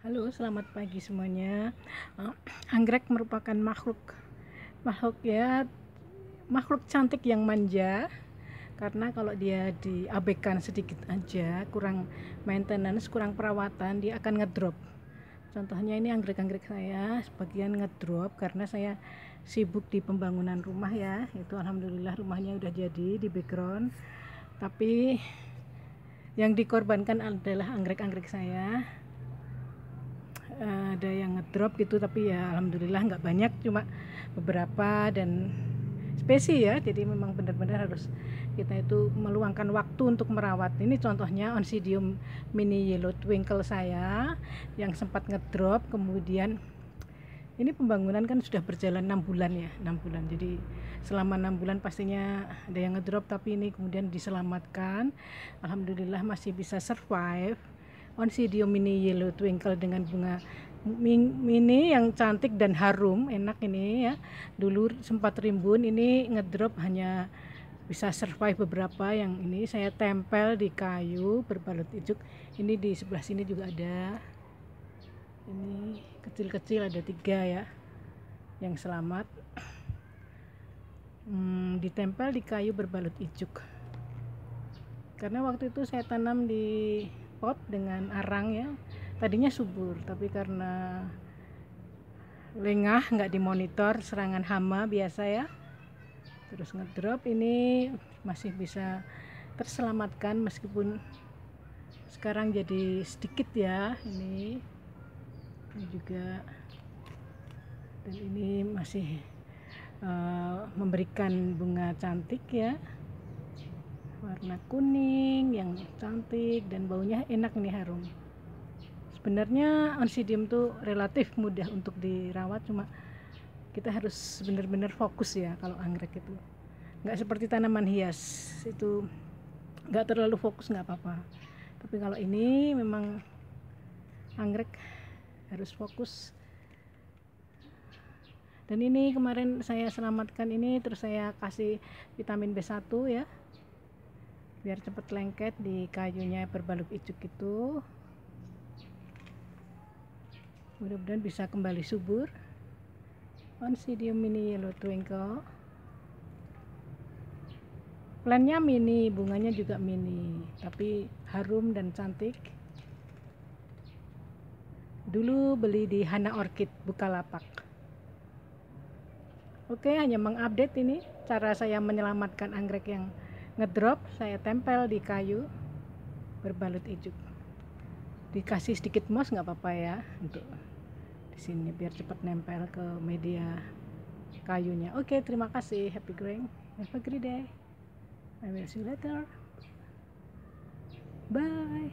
Halo, selamat pagi semuanya. Eh, anggrek merupakan makhluk makhluk ya makhluk cantik yang manja. Karena kalau dia diabaikan sedikit aja, kurang maintenance, kurang perawatan, dia akan ngedrop. Contohnya ini anggrek-anggrek saya sebagian ngedrop karena saya sibuk di pembangunan rumah ya. Itu alhamdulillah rumahnya udah jadi di background. Tapi yang dikorbankan adalah anggrek-anggrek saya ada yang ngedrop gitu tapi ya alhamdulillah nggak banyak cuma beberapa dan spesi ya jadi memang benar-benar harus kita itu meluangkan waktu untuk merawat ini contohnya oncidium mini yellow twinkle saya yang sempat ngedrop kemudian ini pembangunan kan sudah berjalan enam bulan ya enam bulan jadi selama enam bulan pastinya ada yang ngedrop tapi ini kemudian diselamatkan alhamdulillah masih bisa survive Oncidium mini yellow twinkle dengan bunga ini yang cantik dan harum enak ini ya dulu sempat rimbun ini ngedrop hanya bisa survive beberapa yang ini saya tempel di kayu berbalut ijuk ini di sebelah sini juga ada ini kecil-kecil ada tiga ya yang selamat hmm, ditempel di kayu berbalut ijuk karena waktu itu saya tanam di pot dengan arang ya tadinya subur tapi karena lengah nggak dimonitor serangan hama biasa ya terus ngedrop ini masih bisa terselamatkan meskipun sekarang jadi sedikit ya ini ini juga dan ini masih uh, memberikan bunga cantik ya warna kuning yang cantik dan baunya enak nih harum sebenarnya onsidium itu relatif mudah untuk dirawat cuma kita harus benar-benar fokus ya kalau anggrek itu nggak seperti tanaman hias itu nggak terlalu fokus nggak apa-apa tapi kalau ini memang anggrek harus fokus dan ini kemarin saya selamatkan ini terus saya kasih vitamin B1 ya biar cepat lengket di kayunya berbalut ijuk itu mudah-mudahan bisa kembali subur Oncidium mini yellow twinkle Plannya mini, bunganya juga mini, tapi harum dan cantik. Dulu beli di Hana Orchid Bukalapak. Oke, hanya mengupdate ini cara saya menyelamatkan anggrek yang ngedrop, saya tempel di kayu berbalut ijuk dikasih sedikit mos nggak apa-apa ya untuk di sini biar cepat nempel ke media kayunya oke okay, terima kasih happy growing have a great day I will see you later bye